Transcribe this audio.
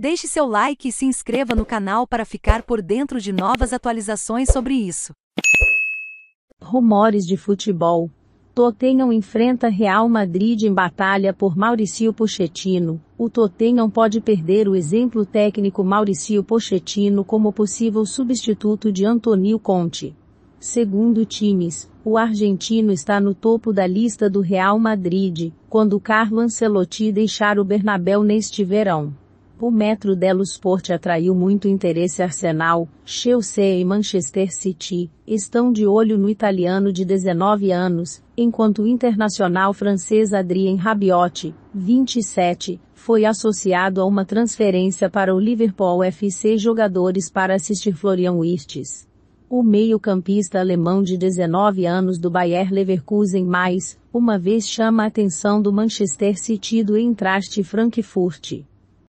Deixe seu like e se inscreva no canal para ficar por dentro de novas atualizações sobre isso. Rumores de futebol. Tottenham enfrenta Real Madrid em batalha por Mauricio Pochettino. O Tottenham pode perder o exemplo técnico Mauricio Pochettino como possível substituto de Antonio Conte. Segundo times, o argentino está no topo da lista do Real Madrid, quando Carlo Ancelotti deixar o Bernabéu neste verão. O metro Delosport atraiu muito interesse Arsenal, Chelsea e Manchester City, estão de olho no italiano de 19 anos, enquanto o internacional francês Adrien Rabiot, 27, foi associado a uma transferência para o Liverpool FC jogadores para assistir Florian Wirtz. O meio-campista alemão de 19 anos do Bayer Leverkusen mais, uma vez chama a atenção do Manchester City do Eintracht Frankfurt.